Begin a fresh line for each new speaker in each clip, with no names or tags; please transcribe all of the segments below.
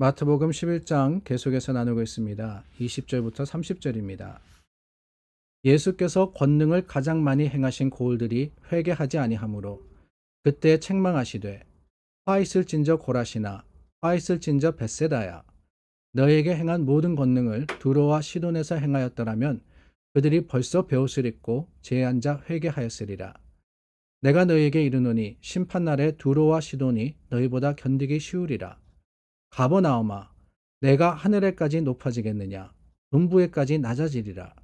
마트복음 11장 계속해서 나누고 있습니다. 20절부터 30절입니다. 예수께서 권능을 가장 많이 행하신 고을들이 회개하지 아니하므로 그때 책망하시되 화 있을진저 고라시나 화 있을진저 벳세다야 너에게 행한 모든 권능을 두로와 시돈에서 행하였더라면 그들이 벌써 배옷을 입고 제앉아 회개하였으리라 내가 너에게 이르노니 심판날에 두로와 시돈이 너희보다 견디기 쉬우리라 가버나오마 내가 하늘에까지 높아지겠느냐 음부에까지 낮아지리라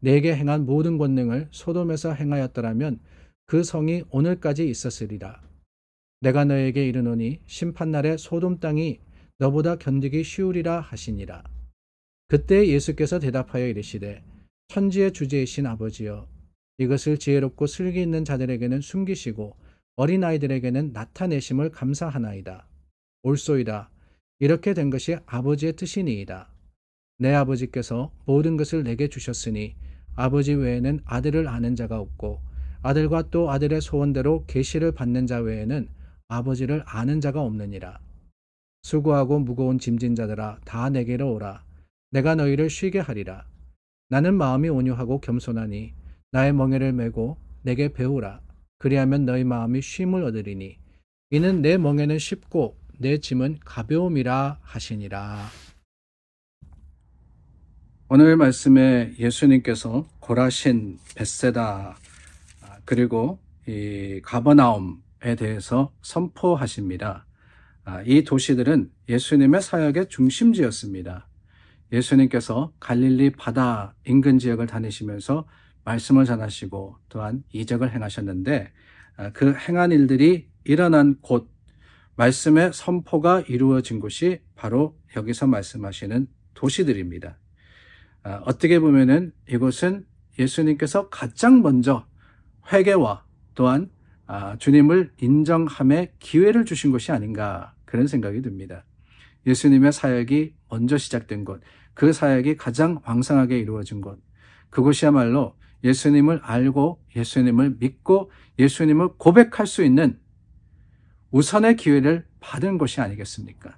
내게 행한 모든 권능을 소돔에서 행하였더라면 그 성이 오늘까지 있었으리라 내가 너에게 이르노니 심판날에 소돔 땅이 너보다 견디기 쉬우리라 하시니라 그때 예수께서 대답하여 이르시되 천지의 주제이신 아버지여 이것을 지혜롭고 슬기 있는 자들에게는 숨기시고 어린아이들에게는 나타내심을 감사하나이다. 올소이다. 이렇게 된 것이 아버지의 뜻이니이다. 내 아버지께서 모든 것을 내게 주셨으니 아버지 외에는 아들을 아는 자가 없고 아들과 또 아들의 소원대로 계시를 받는 자 외에는 아버지를 아는 자가 없느니라. 수고하고 무거운 짐진 자들아 다 내게로 오라. 내가 너희를 쉬게 하리라. 나는 마음이 온유하고 겸손하니 나의 멍에를 메고 내게 배우라. 그리하면 너희 마음이 쉼을 얻으리니 이는 내 멍에는 쉽고 내 짐은 가벼움이라 하시니라. 오늘 말씀에 예수님께서 고라신 벳세다 그리고 이 가버나움에 대해서 선포하십니다. 아, 이 도시들은 예수님의 사역의 중심지였습니다. 예수님께서 갈릴리 바다 인근 지역을 다니시면서 말씀을 전하시고 또한 이적을 행하셨는데 아, 그 행한 일들이 일어난 곳 말씀의 선포가 이루어진 곳이 바로 여기서 말씀하시는 도시들입니다. 아, 어떻게 보면은 이곳은 예수님께서 가장 먼저 회개와 또한 아, 주님을 인정함의 기회를 주신 곳이 아닌가 그런 생각이 듭니다. 예수님의 사역이 먼저 시작된 곳, 그 사역이 가장 왕성하게 이루어진 곳, 그곳이야말로 예수님을 알고 예수님을 믿고 예수님을 고백할 수 있는 우선의 기회를 받은 것이 아니겠습니까?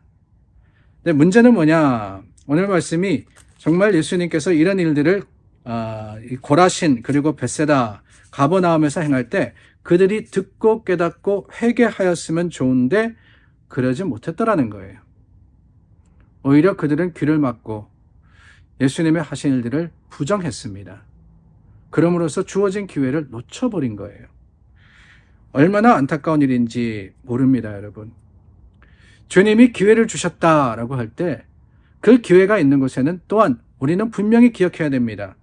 근데 문제는 뭐냐? 오늘 말씀이 정말 예수님께서 이런 일들을 아, 고라신 그리고 베세다 가버나움에서 행할 때 그들이 듣고 깨닫고 회개하였으면 좋은데 그러지 못했더라는 거예요. 오히려 그들은 귀를 막고 예수님의 하신 일들을 부정했습니다. 그러므로써 주어진 기회를 놓쳐버린 거예요. 얼마나 안타까운 일인지 모릅니다, 여러분. 주님이 기회를 주셨다라고 할 때 그 기회가 있는 곳에는 또한 우리는 분명히 기억해야 됩니다.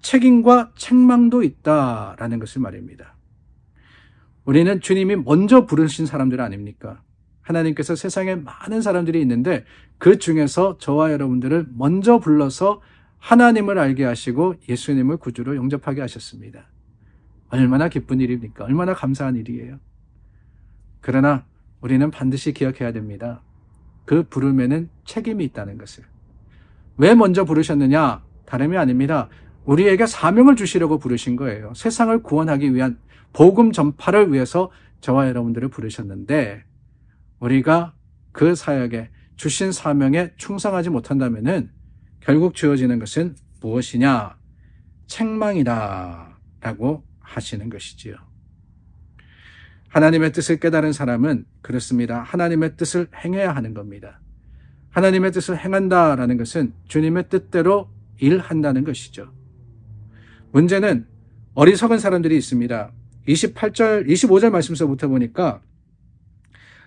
책임과 책망도 있다라는 것을 말입니다. 우리는 주님이 먼저 부르신 사람들 아닙니까? 하나님께서 세상에 많은 사람들이 있는데 그 중에서 저와 여러분들을 먼저 불러서 하나님을 알게 하시고 예수님을 구주로 영접하게 하셨습니다. 얼마나 기쁜 일입니까? 얼마나 감사한 일이에요. 그러나 우리는 반드시 기억해야 됩니다. 그 부름에는 책임이 있다는 것을. 왜 먼저 부르셨느냐? 다름이 아닙니다. 우리에게 사명을 주시려고 부르신 거예요. 세상을 구원하기 위한 복음 전파를 위해서 저와 여러분들을 부르셨는데 우리가 그 사역에 주신 사명에 충성하지 못한다면은 결국 주어지는 것은 무엇이냐? 책망이다라고 하시는 것이지요. 하나님의 뜻을 깨달은 사람은 그렇습니다. 하나님의 뜻을 행해야 하는 겁니다. 하나님의 뜻을 행한다라는 것은 주님의 뜻대로 일한다는 것이죠. 문제는 어리석은 사람들이 있습니다. 28절, 25절 말씀서부터 보니까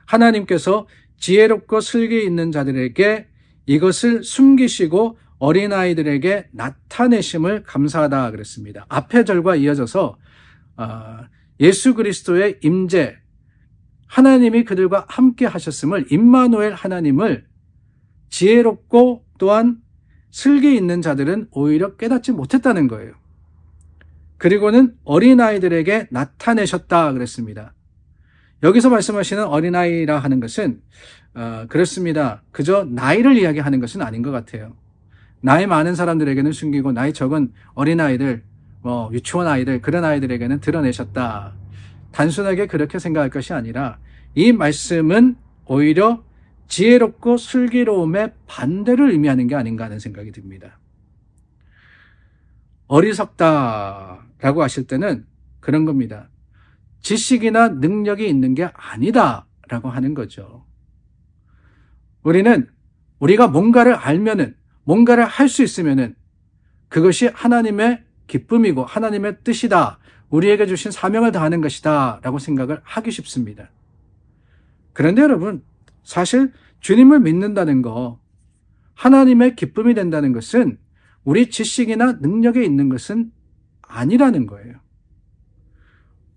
하나님께서 지혜롭고 슬기 있는 자들에게 이것을 숨기시고 어린아이들에게 나타내심을 감사하다 그랬습니다. 앞의 절과 이어져서 아, 예수 그리스도의 임재 하나님이 그들과 함께 하셨음을 임마누엘 하나님을 지혜롭고 또한 슬기 있는 자들은 오히려 깨닫지 못했다는 거예요. 그리고는 어린아이들에게 나타내셨다 그랬습니다. 여기서 말씀하시는 어린아이라 하는 것은 어, 그렇습니다. 그저 나이를 이야기하는 것은 아닌 것 같아요. 나이 많은 사람들에게는 숨기고 나이 적은 어린아이들 뭐 유치원 아이들 그런 아이들에게는 드러내셨다. 단순하게 그렇게 생각할 것이 아니라 이 말씀은 오히려 지혜롭고 슬기로움의 반대를 의미하는 게 아닌가 하는 생각이 듭니다. 어리석다라고 하실 때는 그런 겁니다. 지식이나 능력이 있는 게 아니다라고 하는 거죠. 우리는 우리가 뭔가를 알면은 뭔가를 할 수 있으면은 그것이 하나님의 기쁨이고 하나님의 뜻이다. 우리에게 주신 사명을 다하는 것이다. 라고 생각을 하기 쉽습니다. 그런데 여러분, 사실 주님을 믿는다는 거, 하나님의 기쁨이 된다는 것은 우리 지식이나 능력에 있는 것은 아니라는 거예요.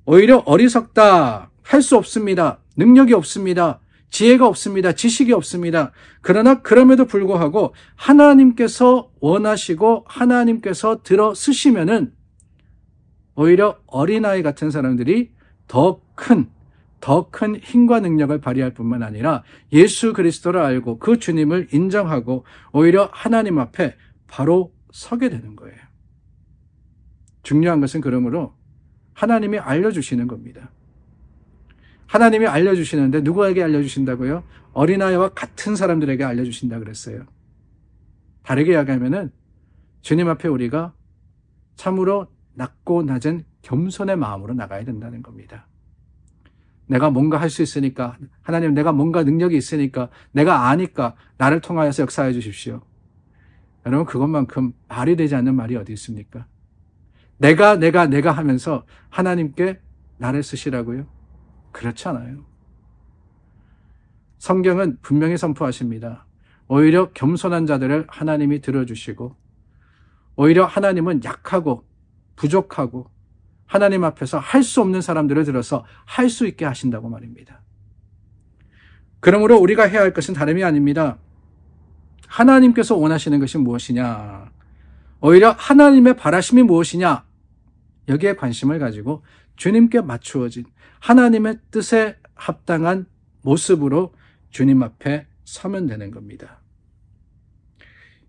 오히려 어리석다, 할 수 없습니다, 능력이 없습니다, 지혜가 없습니다. 지식이 없습니다. 그러나 그럼에도 불구하고 하나님께서 원하시고 하나님께서 들어 쓰시면은 오히려 어린아이 같은 사람들이 더 큰, 더 큰 힘과 능력을 발휘할 뿐만 아니라 예수 그리스도를 알고 그 주님을 인정하고 오히려 하나님 앞에 바로 서게 되는 거예요. 중요한 것은 그러므로 하나님이 알려주시는 겁니다. 하나님이 알려주시는데 누구에게 알려주신다고요? 어린아이와 같은 사람들에게 알려주신다 그랬어요. 다르게 이야기하면은 주님 앞에 우리가 참으로 낮고 낮은 겸손의 마음으로 나가야 된다는 겁니다. 내가 뭔가 할 수 있으니까 하나님 내가 뭔가 능력이 있으니까 내가 아니까 나를 통하여서 역사해 주십시오. 여러분 그것만큼 말이 되지 않는 말이 어디 있습니까? 내가 내가 내가 하면서 하나님께 나를 쓰시라고요. 그렇지 않아요. 성경은 분명히 선포하십니다. 오히려 겸손한 자들을 하나님이 들어주시고, 오히려 하나님은 약하고, 부족하고, 하나님 앞에서 할 수 없는 사람들을 들어서 할 수 있게 하신다고 말입니다. 그러므로 우리가 해야 할 것은 다름이 아닙니다. 하나님께서 원하시는 것이 무엇이냐, 오히려 하나님의 바라심이 무엇이냐, 여기에 관심을 가지고 주님께 맞추어진 하나님의 뜻에 합당한 모습으로 주님 앞에 서면 되는 겁니다.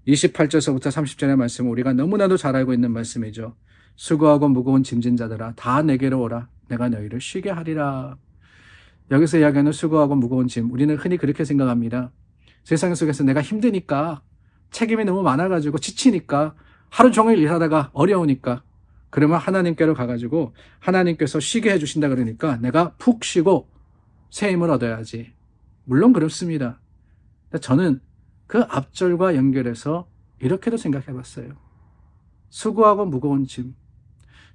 28절서부터 30절의 말씀은 우리가 너무나도 잘 알고 있는 말씀이죠. 수고하고 무거운 짐진 자들아 다 내게로 오라 내가 너희를 쉬게 하리라. 여기서 이야기하는 수고하고 무거운 짐 우리는 흔히 그렇게 생각합니다. 세상 속에서 내가 힘드니까 책임이 너무 많아가지고 지치니까 하루 종일 일하다가 어려우니까 그러면 하나님께로 가가지고 하나님께서 쉬게 해주신다 그러니까 내가 푹 쉬고 새 힘을 얻어야지. 물론 그렇습니다. 저는 그 앞절과 연결해서 이렇게도 생각해 봤어요. 수고하고 무거운 짐.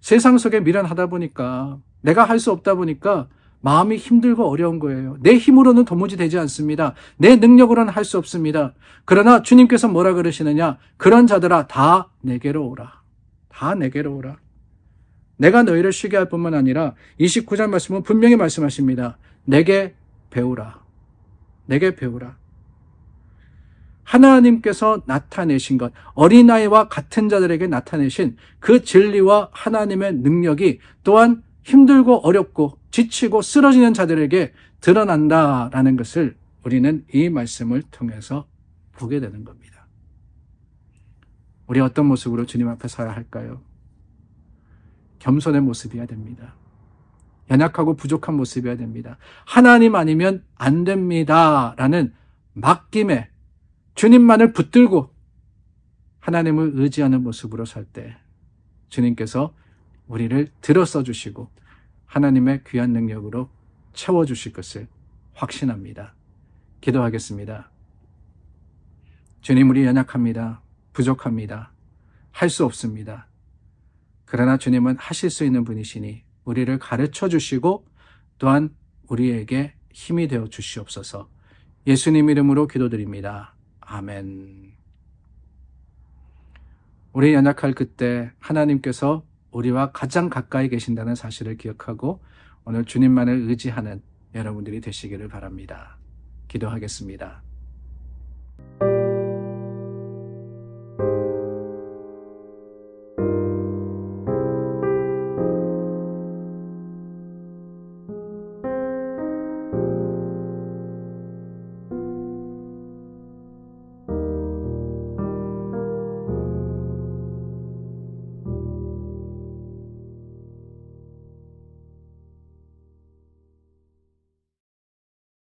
세상 속에 미련하다 보니까 내가 할 수 없다 보니까 마음이 힘들고 어려운 거예요. 내 힘으로는 도무지 되지 않습니다. 내 능력으로는 할 수 없습니다. 그러나 주님께서 뭐라 그러시느냐? 그런 자들아 다 내게로 오라. 다 내게로 오라. 내가 너희를 쉬게 할 뿐만 아니라 2 9장 말씀은 분명히 말씀하십니다. 내게 배우라. 내게 배우라. 하나님께서 나타내신 것, 어린아이와 같은 자들에게 나타내신 그 진리와 하나님의 능력이 또한 힘들고 어렵고 지치고 쓰러지는 자들에게 드러난다라는 것을 우리는 이 말씀을 통해서 보게 되는 겁니다. 우리 어떤 모습으로 주님 앞에 서야 할까요? 겸손의 모습이어야 됩니다. 연약하고 부족한 모습이어야 됩니다. 하나님 아니면 안 됩니다. 라는 막김에 주님만을 붙들고 하나님을 의지하는 모습으로 살 때 주님께서 우리를 들어써 주시고 하나님의 귀한 능력으로 채워 주실 것을 확신합니다. 기도하겠습니다. 주님, 우리 연약합니다. 부족합니다. 할 수 없습니다. 그러나 주님은 하실 수 있는 분이시니 우리를 가르쳐 주시고 또한 우리에게 힘이 되어 주시옵소서. 예수님 이름으로 기도드립니다. 아멘. 우리 연약할 그때 하나님께서 우리와 가장 가까이 계신다는 사실을 기억하고 오늘 주님만을 의지하는 여러분들이 되시기를 바랍니다. 기도하겠습니다.